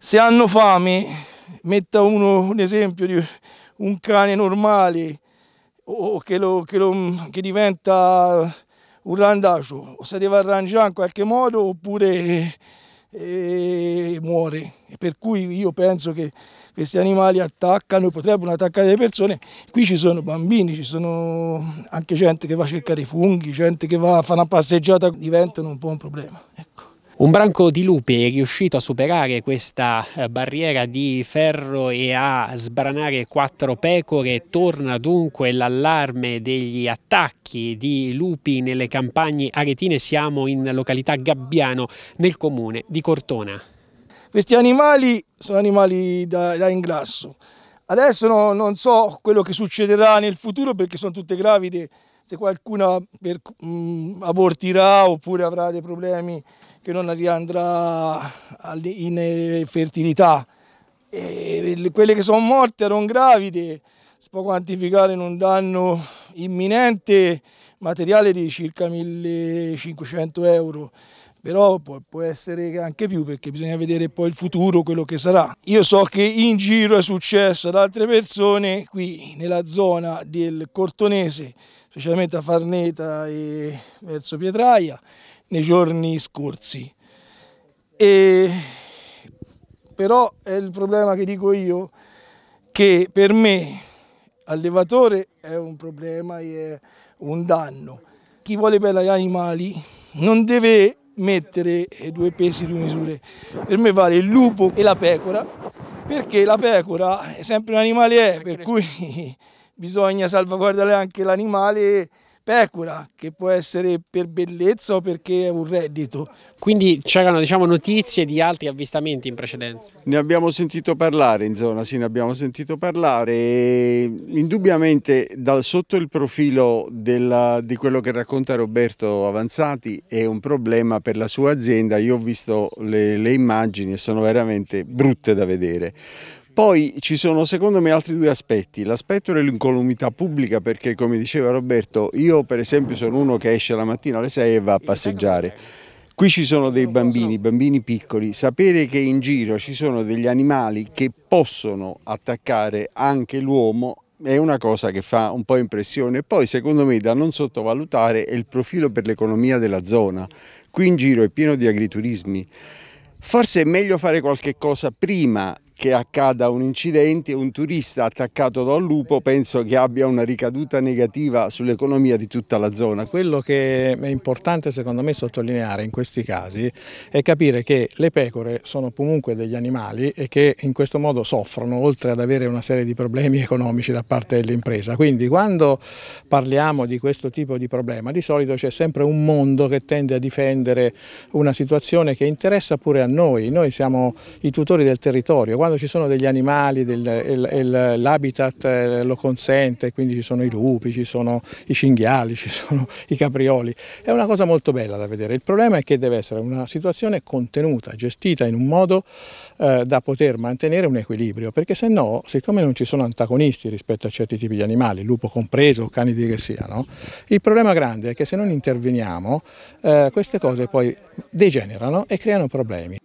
se hanno fame, metta uno un esempio di un cane normale o che, lo, che, lo, che diventa un randacio, o si deve arrangiare in qualche modo oppure eh, muore. Per cui io penso che questi animali attaccano, potrebbero attaccare le persone. Qui ci sono bambini, ci sono anche gente che va a cercare funghi, gente che va a fare una passeggiata, diventano un po' un problema. Ecco. Un branco di lupi è riuscito a superare questa eh, barriera di ferro e a sbranare quattro pecore. Torna dunque l'allarme degli attacchi di lupi nelle campagne aretine. Siamo in località Gabbiano, nel comune di Cortona. Questi animali sono animali da, da ingrasso. Adesso no, non so quello che succederà nel futuro perché sono tutte gravide se qualcuna per, mh, mm, abortirà oppure avrà dei problemi che non andrà in eh, fertilità. E quelle che sono morte erano gravide, si può quantificare in un danno imminente materiale di circa 1500 euro però può, può, essere anche più perché bisogna vedere poi il futuro, quello che sarà. Io so che in giro è successo ad altre persone qui nella zona del Cortonese, specialmente a Farneta e verso Pietraia, nei giorni scorsi. E però è il problema che dico io, che per me allevatore è un problema e è un danno. Chi vuole bene agli animali non deve mettere due pesi, e due misure. Per me vale il lupo e la pecora, perché la pecora è sempre un animale, è, eh, per cui bisogna salvaguardare anche l'animale pecora, che può essere per bellezza o perché è un reddito. Quindi c'erano diciamo, notizie di altri avvistamenti in precedenza? Ne abbiamo sentito parlare in zona, sì, ne abbiamo sentito parlare. E indubbiamente dal, sotto il profilo della, di quello che racconta Roberto Avanzati è un problema per la sua azienda. Io ho visto le, le immagini e sono veramente brutte da vedere. Poi ci sono secondo me altri due aspetti, l'aspetto dell'incolumità pubblica perché come diceva Roberto io per esempio sono uno che esce la mattina alle 6 e va a passeggiare. Qui ci sono dei bambini, bambini piccoli, sapere che in giro ci sono degli animali che possono attaccare anche l'uomo è una cosa che fa un po' impressione. Poi secondo me da non sottovalutare è il profilo per l'economia della zona. Qui in giro è pieno di agriturismi. Forse è meglio fare qualche cosa prima che accada un incidente, un turista attaccato da un lupo penso che abbia una ricaduta negativa sull'economia di tutta la zona. Quello che è importante secondo me sottolineare in questi casi è capire che le pecore sono comunque degli animali e che in questo modo soffrono oltre ad avere una serie di problemi economici da parte dell'impresa. Quindi quando parliamo di questo tipo di problema di solito c'è sempre un mondo che tende a difendere una situazione che interessa pure a noi, noi siamo i tutori del territorio. Quando quando ci sono degli animali l'habitat eh, lo consente, quindi ci sono i lupi, ci sono i cinghiali, ci sono i caprioli, è una cosa molto bella da vedere. Il problema è che deve essere una situazione contenuta, gestita in un modo eh, da poter mantenere un equilibrio, perché se no, siccome non ci sono antagonisti rispetto a certi tipi di animali, lupo compreso, cani di che siano, il problema grande è che se non interveniamo eh, queste cose poi degenerano e creano problemi.